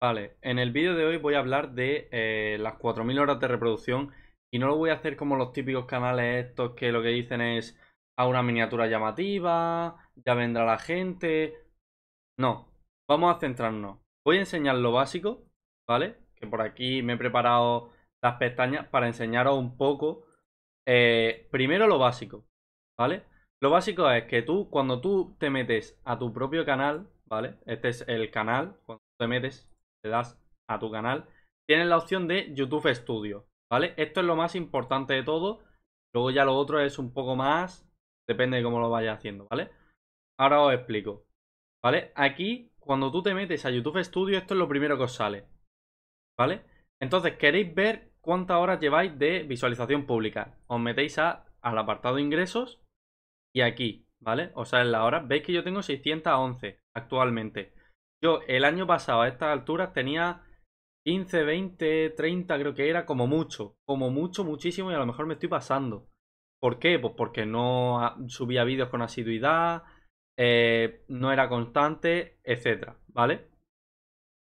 Vale, en el vídeo de hoy voy a hablar de eh, las 4.000 horas de reproducción y no lo voy a hacer como los típicos canales estos que lo que dicen es a una miniatura llamativa, ya vendrá la gente. No, vamos a centrarnos. Voy a enseñar lo básico, ¿vale? Que por aquí me he preparado las pestañas para enseñaros un poco. Eh, primero lo básico, ¿vale? Lo básico es que tú, cuando tú te metes a tu propio canal, ¿vale? Este es el canal, cuando te metes das a tu canal, tienes la opción de YouTube Studio, ¿vale? Esto es lo más importante de todo, luego ya lo otro es un poco más, depende de cómo lo vayas haciendo, ¿vale? Ahora os explico, ¿vale? Aquí, cuando tú te metes a YouTube Studio, esto es lo primero que os sale, ¿vale? Entonces, queréis ver cuántas horas lleváis de visualización pública. Os metéis a, al apartado ingresos y aquí, ¿vale? Os sale la hora Veis que yo tengo 611 actualmente. Yo el año pasado a estas alturas tenía 15, 20, 30 creo que era como mucho, como mucho, muchísimo y a lo mejor me estoy pasando. ¿Por qué? Pues porque no subía vídeos con asiduidad, eh, no era constante, etc. ¿vale?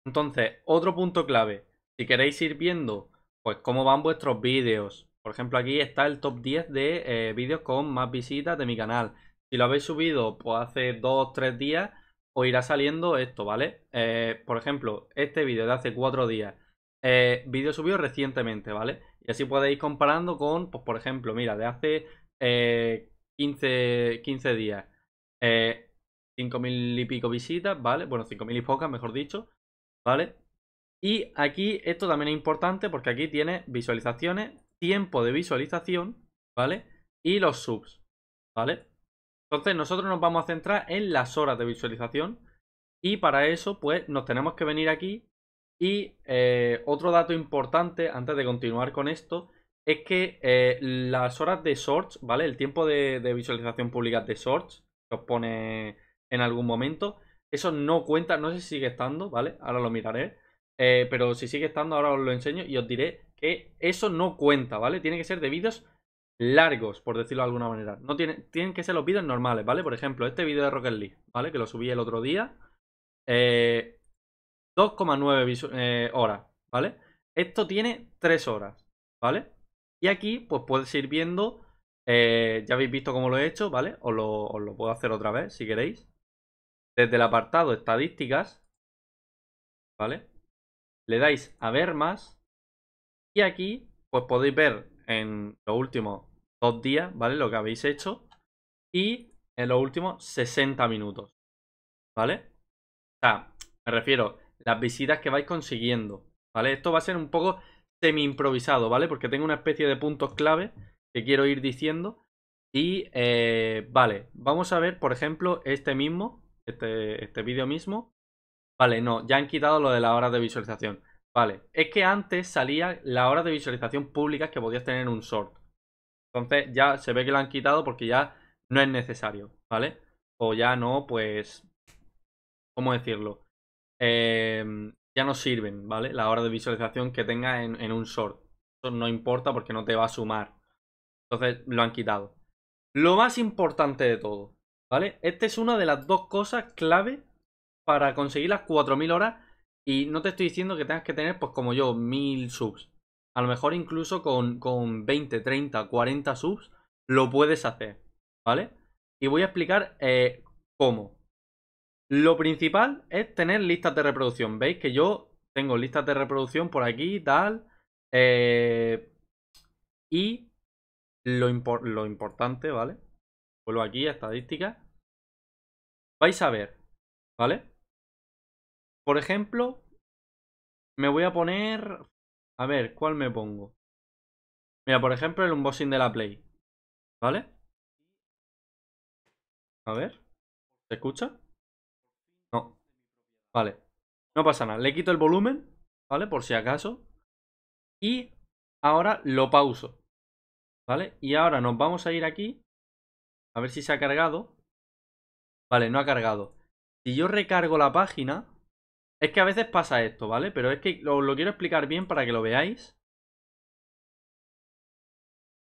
Entonces, otro punto clave, si queréis ir viendo, pues cómo van vuestros vídeos. Por ejemplo, aquí está el top 10 de eh, vídeos con más visitas de mi canal. Si lo habéis subido pues hace 2 3 días, o irá saliendo esto, ¿vale? Eh, por ejemplo, este vídeo de hace cuatro días, eh, vídeo subido recientemente, ¿vale? Y así podéis ir comparando con, pues por ejemplo, mira, de hace 15, eh, 15 días, 5.000 y pico visitas, ¿vale? Bueno, 5.000 y pocas, mejor dicho, ¿vale? Y aquí esto también es importante porque aquí tiene visualizaciones, tiempo de visualización, ¿vale? Y los subs, ¿vale? Entonces nosotros nos vamos a centrar en las horas de visualización y para eso pues nos tenemos que venir aquí y eh, otro dato importante antes de continuar con esto es que eh, las horas de shorts, ¿vale? El tiempo de, visualización pública de shorts que os pone en algún momento, eso no cuenta, no sé si sigue estando, ¿vale? Ahora lo miraré, eh, pero si sigue estando ahora os lo enseño y os diré que eso no cuenta, ¿vale? Tiene que ser de vídeos largos, por decirlo de alguna manera. No tienen, tienen que ser los vídeos normales, ¿vale? Por ejemplo, este vídeo de Rocket League, ¿vale? Que lo subí el otro día. 2,9 eh, eh, horas, ¿vale? Esto tiene 3 horas, ¿vale? Y aquí, pues puedes ir viendo. Eh, ya habéis visto cómo lo he hecho, ¿vale? os lo puedo hacer otra vez si queréis. Desde el apartado estadísticas, ¿vale? Le dais a ver más. Y aquí, pues podéis ver en los últimos dos días, ¿vale? Lo que habéis hecho. Y en los últimos 60 minutos, ¿vale? O sea, me refiero, las visitas que vais consiguiendo, ¿vale? Esto va a ser un poco semi improvisado, ¿vale? Porque tengo una especie de puntos clave que quiero ir diciendo. Y, eh, vale, vamos a ver, por ejemplo, este mismo, este, este vídeo mismo. Vale, no, ya han quitado lo de las horas de visualización. Vale, es que antes salía la hora de visualización pública que podías tener en un sort. Entonces ya se ve que lo han quitado porque ya no es necesario, ¿vale? O ya no, pues... ¿Cómo decirlo? Em, ya no sirven, ¿vale? La hora de visualización que tenga en, en un sort. Eso no importa porque no te va a sumar. Entonces lo han quitado. Lo más importante de todo, ¿vale? Esta es una de las dos cosas clave para conseguir las 4.000 horas y no te estoy diciendo que tengas que tener, pues como yo, mil subs. A lo mejor incluso con, con 20, 30, 40 subs lo puedes hacer, ¿vale? Y voy a explicar eh, cómo. Lo principal es tener listas de reproducción. ¿Veis que yo tengo listas de reproducción por aquí, tal? Eh, y lo, lo importante, ¿vale? Vuelvo aquí a estadísticas. Vais a ver, ¿vale? Por ejemplo, me voy a poner... A ver, ¿cuál me pongo? Mira, por ejemplo, el unboxing de la Play. ¿Vale? A ver. ¿Se escucha? No. Vale. No pasa nada. Le quito el volumen, ¿vale? Por si acaso. Y ahora lo pauso. ¿Vale? Y ahora nos vamos a ir aquí. A ver si se ha cargado. Vale, no ha cargado. Si yo recargo la página, es que a veces pasa esto, ¿vale? Pero es que os lo quiero explicar bien para que lo veáis.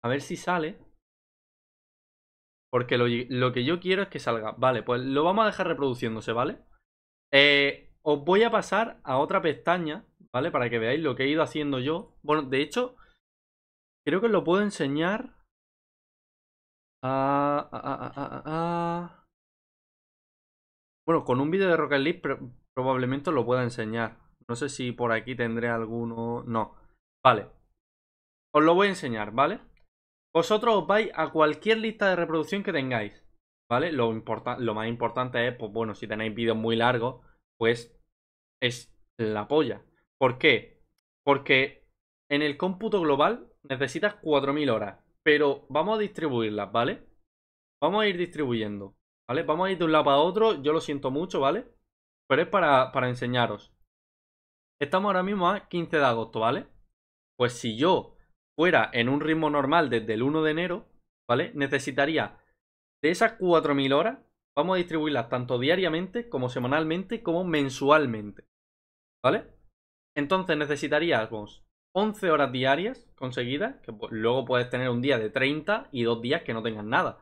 A ver si sale. Porque lo, que yo quiero es que salga. Vale, pues lo vamos a dejar reproduciéndose, ¿vale? Eh, os voy a pasar a otra pestaña, ¿vale? Para que veáis lo que he ido haciendo yo. Bueno, de hecho, creo que os lo puedo enseñar. a... Ah, ah, ah, bueno, con un vídeo de Rocket League, pero Probablemente lo pueda enseñar. No sé si por aquí tendré alguno... No. Vale. Os lo voy a enseñar, ¿vale? Vosotros os vais a cualquier lista de reproducción que tengáis, ¿vale? Lo, lo más importante es, pues bueno, si tenéis vídeos muy largos, pues es la polla. ¿Por qué? Porque en el cómputo global necesitas 4.000 horas, pero vamos a distribuirlas, ¿vale? Vamos a ir distribuyendo, ¿vale? Vamos a ir de un lado a otro, yo lo siento mucho, ¿vale? pero es para, enseñaros. Estamos ahora mismo a 15 de agosto, ¿vale? Pues si yo fuera en un ritmo normal desde el 1 de enero, ¿vale? Necesitaría de esas 4.000 horas, vamos a distribuirlas tanto diariamente como semanalmente como mensualmente, ¿vale? Entonces necesitaríamos 11 horas diarias conseguidas, que pues, luego puedes tener un día de 30 y dos días que no tengas nada.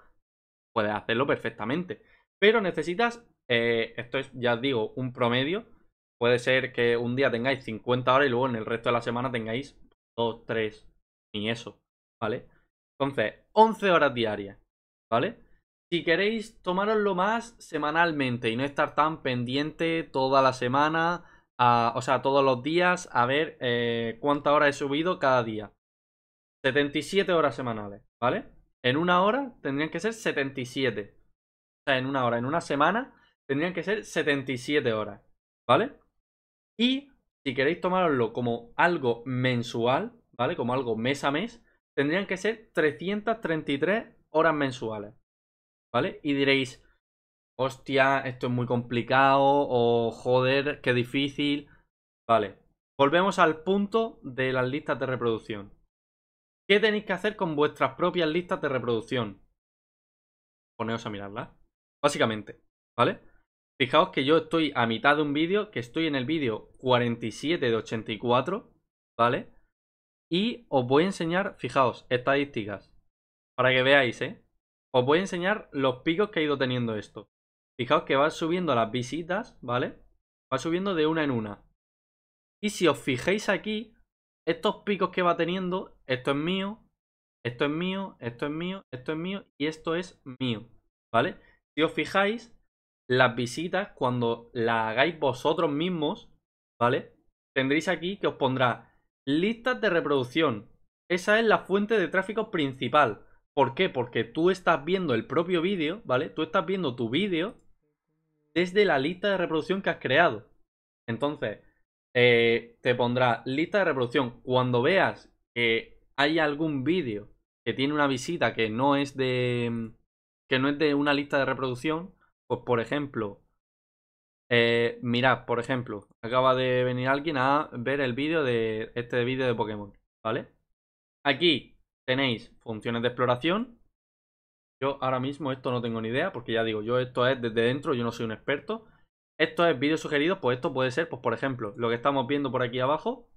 Puedes hacerlo perfectamente. Pero necesitas eh, esto es, ya os digo, un promedio. Puede ser que un día tengáis 50 horas y luego en el resto de la semana tengáis 2, 3, ni eso, ¿vale? Entonces, 11 horas diarias, ¿vale? Si queréis tomároslo más semanalmente y no estar tan pendiente toda la semana, o sea, todos los días, a ver eh, cuántas horas he subido cada día. 77 horas semanales, ¿vale? En una hora tendrían que ser 77. O sea, en una hora, en una semana tendrían que ser 77 horas, ¿vale? Y si queréis tomarlo como algo mensual, ¿vale? Como algo mes a mes, tendrían que ser 333 horas mensuales, ¿vale? Y diréis, hostia, esto es muy complicado, o joder, qué difícil, ¿vale? Volvemos al punto de las listas de reproducción. ¿Qué tenéis que hacer con vuestras propias listas de reproducción? Poneos a mirarlas. Básicamente, ¿vale? Fijaos que yo estoy a mitad de un vídeo, que estoy en el vídeo 47 de 84, ¿vale? Y os voy a enseñar, fijaos, estadísticas, para que veáis, ¿eh? Os voy a enseñar los picos que ha ido teniendo esto. Fijaos que va subiendo las visitas, ¿vale? Va subiendo de una en una. Y si os fijáis aquí, estos picos que va teniendo, esto es mío, esto es mío, esto es mío, esto es mío y esto es mío, ¿vale? Si os fijáis, las visitas cuando las hagáis vosotros mismos, ¿vale? Tendréis aquí que os pondrá listas de reproducción. Esa es la fuente de tráfico principal. ¿Por qué? Porque tú estás viendo el propio vídeo, ¿vale? Tú estás viendo tu vídeo desde la lista de reproducción que has creado. Entonces, eh, te pondrá lista de reproducción. Cuando veas que hay algún vídeo que tiene una visita que no es de. que no es de una lista de reproducción, pues por ejemplo, eh, mirad, por ejemplo, acaba de venir alguien a ver el vídeo de este vídeo de Pokémon, ¿vale? Aquí tenéis funciones de exploración. Yo ahora mismo esto no tengo ni idea, porque ya digo, yo esto es desde dentro, yo no soy un experto. Esto es vídeo sugerido, pues esto puede ser, pues por ejemplo, lo que estamos viendo por aquí abajo,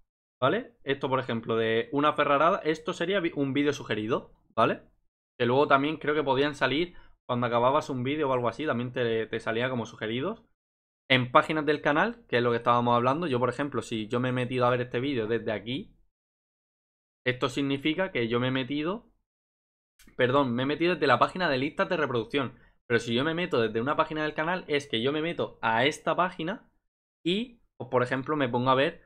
¿vale? Esto, por ejemplo, de una ferrarada, esto sería un vídeo sugerido, ¿vale? Que luego también creo que podían salir cuando acababas un vídeo o algo así, también te, salía como sugeridos. En páginas del canal, que es lo que estábamos hablando, yo por ejemplo, si yo me he metido a ver este vídeo desde aquí, esto significa que yo me he metido, perdón, me he metido desde la página de listas de reproducción. Pero si yo me meto desde una página del canal, es que yo me meto a esta página y, pues, por ejemplo, me pongo a ver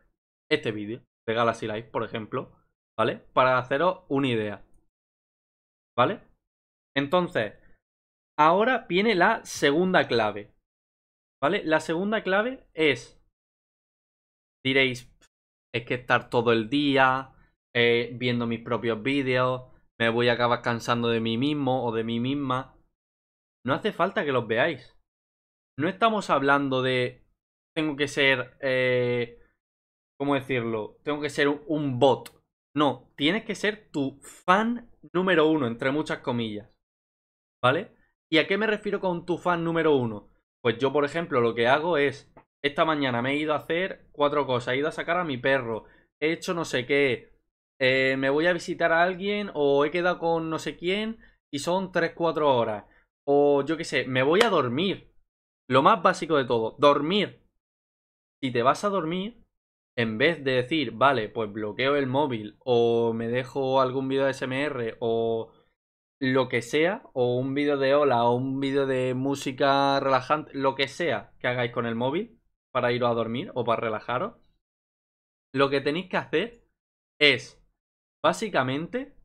este vídeo de Galaxy Live, por ejemplo, ¿vale? Para haceros una idea, ¿vale? Entonces, Ahora viene la segunda clave. ¿Vale? La segunda clave es. Diréis, es que estar todo el día eh, viendo mis propios vídeos, me voy a acabar cansando de mí mismo o de mí misma. No hace falta que los veáis. No estamos hablando de. Tengo que ser. Eh, ¿Cómo decirlo? Tengo que ser un bot. No, tienes que ser tu fan número uno, entre muchas comillas. ¿Vale? ¿Y a qué me refiero con tu fan número uno? Pues yo, por ejemplo, lo que hago es, esta mañana me he ido a hacer cuatro cosas, he ido a sacar a mi perro, he hecho no sé qué, eh, me voy a visitar a alguien o he quedado con no sé quién y son 3-4 horas. O yo qué sé, me voy a dormir. Lo más básico de todo, dormir. Si te vas a dormir, en vez de decir, vale, pues bloqueo el móvil o me dejo algún video de SMR o lo que sea, o un vídeo de hola, o un vídeo de música relajante, lo que sea que hagáis con el móvil para iros a dormir o para relajaros, lo que tenéis que hacer es básicamente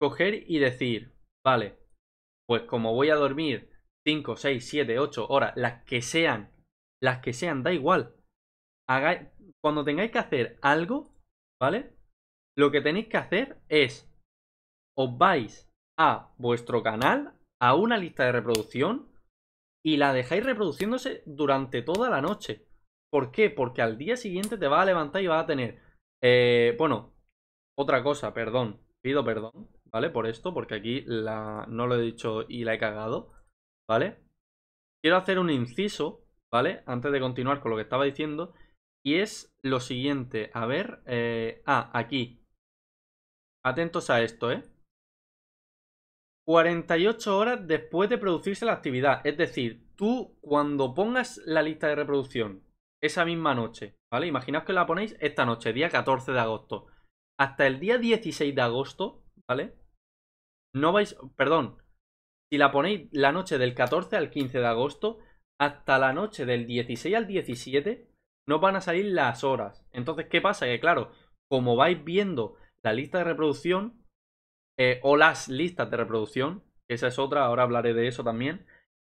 coger y decir, vale, pues como voy a dormir 5, 6, 7, 8 horas, las que sean, las que sean, da igual. Hagáis, cuando tengáis que hacer algo, ¿vale? Lo que tenéis que hacer es os vais a vuestro canal, a una lista de reproducción y la dejáis reproduciéndose durante toda la noche. ¿Por qué? Porque al día siguiente te vas a levantar y vas a tener... Eh, bueno, otra cosa, perdón. Pido perdón, ¿vale? Por esto, porque aquí no lo he dicho y la he cagado, ¿vale? Quiero hacer un inciso, ¿vale? Antes de continuar con lo que estaba diciendo. Y es lo siguiente, a ver... Eh, ah, aquí. Atentos a esto, ¿eh? 48 horas después de producirse la actividad. Es decir, tú cuando pongas la lista de reproducción esa misma noche, ¿vale? Imaginaos que la ponéis esta noche, día 14 de agosto. Hasta el día 16 de agosto, ¿vale? No vais, perdón, si la ponéis la noche del 14 al 15 de agosto, hasta la noche del 16 al 17, no van a salir las horas. Entonces, ¿qué pasa? Que claro, como vais viendo la lista de reproducción, eh, o las listas de reproducción, esa es otra, ahora hablaré de eso también.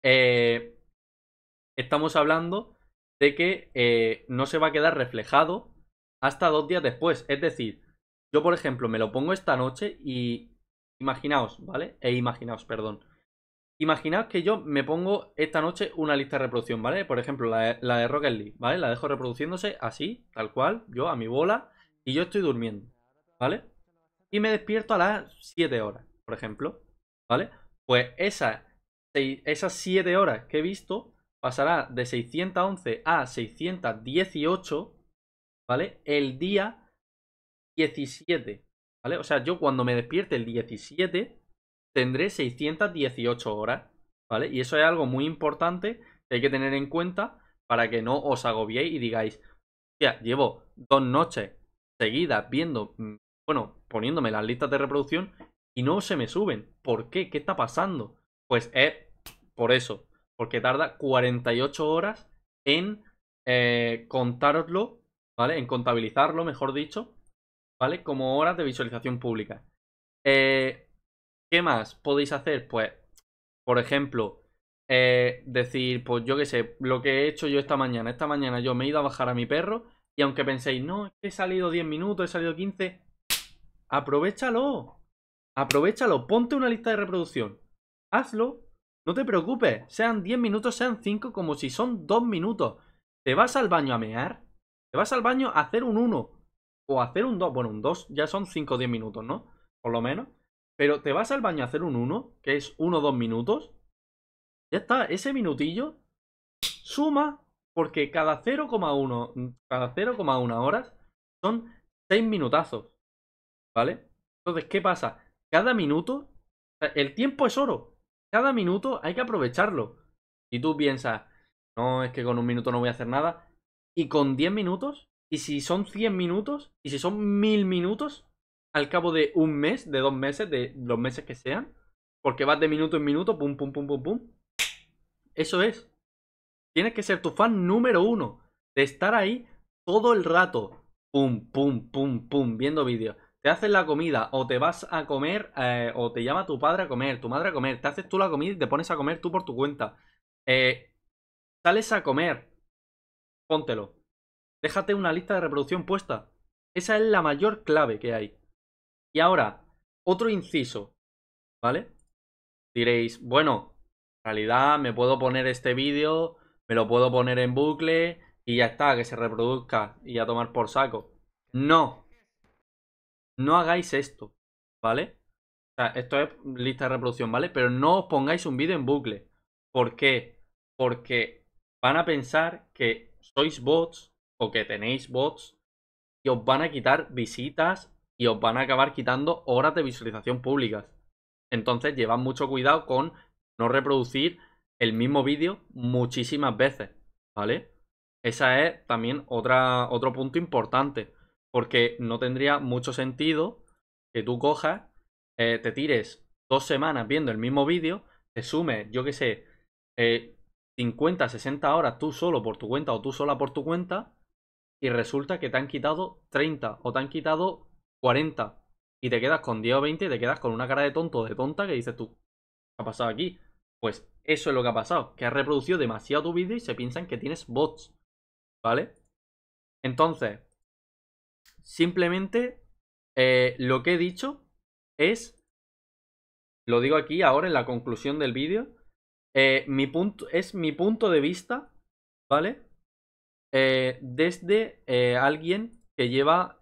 Eh, estamos hablando de que eh, no se va a quedar reflejado hasta dos días después. Es decir, yo por ejemplo me lo pongo esta noche y imaginaos, ¿vale? E imaginaos, perdón. Imaginaos que yo me pongo esta noche una lista de reproducción, ¿vale? Por ejemplo, la de, la de Rocket League, ¿vale? La dejo reproduciéndose así, tal cual, yo a mi bola, y yo estoy durmiendo, ¿vale? y me despierto a las 7 horas, por ejemplo, ¿vale? Pues esas, 7 horas que he visto pasará de 611 a 618, ¿vale? El día 17, ¿vale? O sea, yo cuando me despierte el 17 tendré 618 horas, ¿vale? Y eso es algo muy importante que hay que tener en cuenta para que no os agobiéis y digáis, ya, llevo dos noches seguidas viendo mm, bueno, poniéndome las listas de reproducción y no se me suben. ¿Por qué? ¿Qué está pasando? Pues es por eso, porque tarda 48 horas en eh, ¿vale? En contabilizarlo, mejor dicho, ¿vale? Como horas de visualización pública. Eh, ¿Qué más podéis hacer? Pues, por ejemplo, eh, decir, pues yo qué sé, lo que he hecho yo esta mañana. Esta mañana yo me he ido a bajar a mi perro y aunque penséis, no, he salido 10 minutos, he salido 15, Aprovechalo. Aprovechalo. Ponte una lista de reproducción. Hazlo. No te preocupes. Sean 10 minutos, sean 5, como si son 2 minutos. ¿Te vas al baño a mear? ¿Te vas al baño a hacer un 1? O hacer un 2. Bueno, un 2 ya son 5 o 10 minutos, ¿no? Por lo menos. Pero te vas al baño a hacer un 1, que es 1 o 2 minutos. Ya está, ese minutillo suma porque cada 0,1 cada 0,1 horas son 6 minutazos. ¿Vale? Entonces, ¿qué pasa? Cada minuto, el tiempo es oro. Cada minuto hay que aprovecharlo. Y tú piensas, no, es que con un minuto no voy a hacer nada, y con 10 minutos, y si son 100 minutos, y si son 1000 minutos, al cabo de un mes, de dos meses, de los meses que sean, porque vas de minuto en minuto, pum, pum, pum, pum, pum. Eso es. Tienes que ser tu fan número uno, de estar ahí todo el rato, pum, pum, pum, pum, viendo vídeos te haces la comida o te vas a comer eh, o te llama tu padre a comer, tu madre a comer, te haces tú la comida y te pones a comer tú por tu cuenta. Eh, sales a comer, póntelo. Déjate una lista de reproducción puesta. Esa es la mayor clave que hay. Y ahora, otro inciso, ¿vale? Diréis, bueno, en realidad me puedo poner este vídeo, me lo puedo poner en bucle y ya está, que se reproduzca y a tomar por saco. No, no hagáis esto, ¿vale? O sea, esto es lista de reproducción, ¿vale? Pero no os pongáis un vídeo en bucle. ¿Por qué? Porque van a pensar que sois bots o que tenéis bots y os van a quitar visitas y os van a acabar quitando horas de visualización públicas. Entonces, llevad mucho cuidado con no reproducir el mismo vídeo muchísimas veces, ¿vale? Esa es también otra, otro punto importante. Porque no tendría mucho sentido que tú cojas, eh, te tires dos semanas viendo el mismo vídeo, te sumes, yo qué sé, 50, eh, 60 horas tú solo por tu cuenta o tú sola por tu cuenta, y resulta que te han quitado 30 o te han quitado 40 y te quedas con 10 o 20 y te quedas con una cara de tonto o de tonta que dices tú, ¿qué ha pasado aquí? Pues eso es lo que ha pasado, que has reproducido demasiado tu vídeo y se piensan que tienes bots, ¿vale? Entonces, Simplemente eh, lo que he dicho es, lo digo aquí ahora en la conclusión del vídeo, eh, mi punto, es mi punto de vista, ¿vale? Eh, desde alguien que lleva,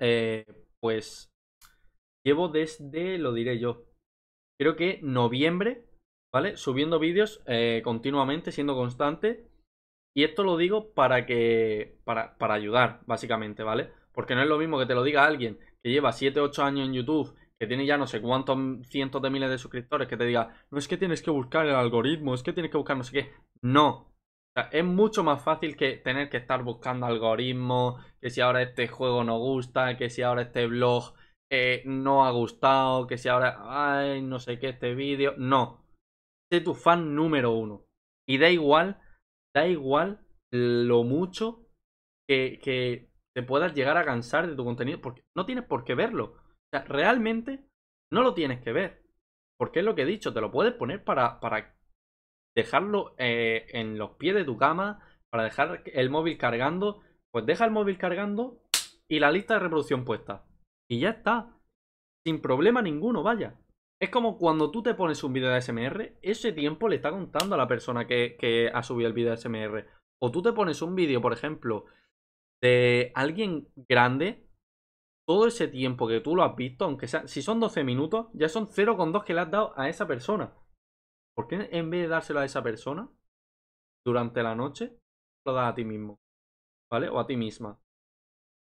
pues, llevo desde, lo diré yo, creo que noviembre, ¿vale? Subiendo vídeos continuamente, siendo constante. Y esto lo digo para que, para, para ayudar, básicamente, ¿vale? Porque no es lo mismo que te lo diga alguien que lleva 7, 8 años en YouTube, que tiene ya no sé cuántos cientos de miles de suscriptores, que te diga, no es que tienes que buscar el algoritmo, es que tienes que buscar no sé qué. No, sea, es mucho más fácil que tener que estar buscando algoritmos, que si ahora este juego no gusta, que si ahora este blog eh, no ha gustado, que si ahora, ay, no sé qué, este vídeo. No. Sé tu fan número uno. Y da igual, da igual lo mucho que, que te puedas llegar a cansar de tu contenido, porque no tienes por qué verlo. O sea, realmente no lo tienes que ver. Porque es lo que he dicho, te lo puedes poner para, para dejarlo eh, en los pies de tu cama, para dejar el móvil cargando. Pues deja el móvil cargando y la lista de reproducción puesta. Y ya está. Sin problema ninguno, vaya. Es como cuando tú te pones un vídeo de SMR, ese tiempo le está contando a la persona que, que ha subido el vídeo de SMR. O tú te pones un vídeo, por ejemplo, de alguien grande, todo ese tiempo que tú lo has visto, aunque sea, si son 12 minutos, ya son 0,2 que le has dado a esa persona. ¿Por qué en vez de dárselo a esa persona, durante la noche, lo das a ti mismo? ¿Vale? O a ti misma.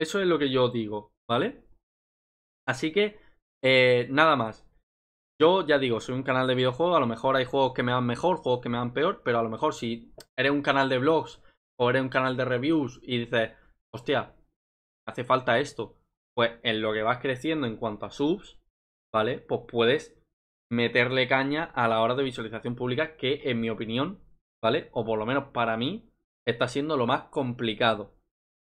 Eso es lo que yo digo, ¿vale? Así que, eh, nada más. Yo ya digo, soy un canal de videojuegos, a lo mejor hay juegos que me dan mejor, juegos que me dan peor, pero a lo mejor si eres un canal de vlogs o eres un canal de reviews y dices, hostia, hace falta esto. Pues en lo que vas creciendo en cuanto a subs, ¿vale? Pues puedes meterle caña a la hora de visualización pública, que en mi opinión, ¿vale? O por lo menos para mí, está siendo lo más complicado,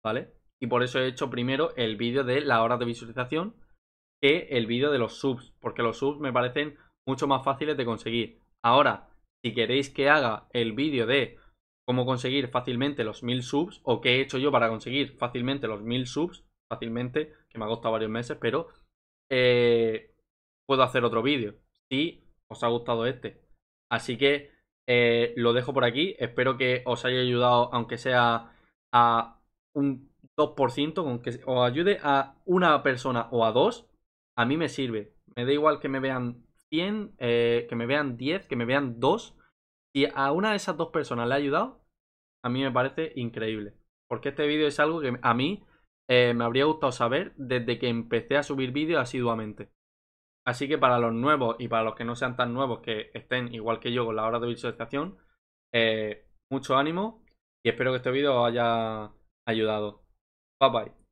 ¿vale? Y por eso he hecho primero el vídeo de la hora de visualización que el vídeo de los subs, porque los subs me parecen mucho más fáciles de conseguir. Ahora, si queréis que haga el vídeo de cómo conseguir fácilmente los 1000 subs o qué he hecho yo para conseguir fácilmente los 1000 subs, fácilmente, que me ha costado varios meses, pero eh, puedo hacer otro vídeo si os ha gustado este. Así que eh, lo dejo por aquí, espero que os haya ayudado aunque sea a un 2%, con que os ayude a una persona o a dos, a mí me sirve. Me da igual que me vean 100, eh, que me vean 10, que me vean 2 y a una de esas dos personas le ha ayudado, a mí me parece increíble. Porque este vídeo es algo que a mí eh, me habría gustado saber desde que empecé a subir vídeos asiduamente. Así que para los nuevos y para los que no sean tan nuevos que estén igual que yo con la hora de visualización, eh, mucho ánimo y espero que este vídeo os haya ayudado. Bye bye.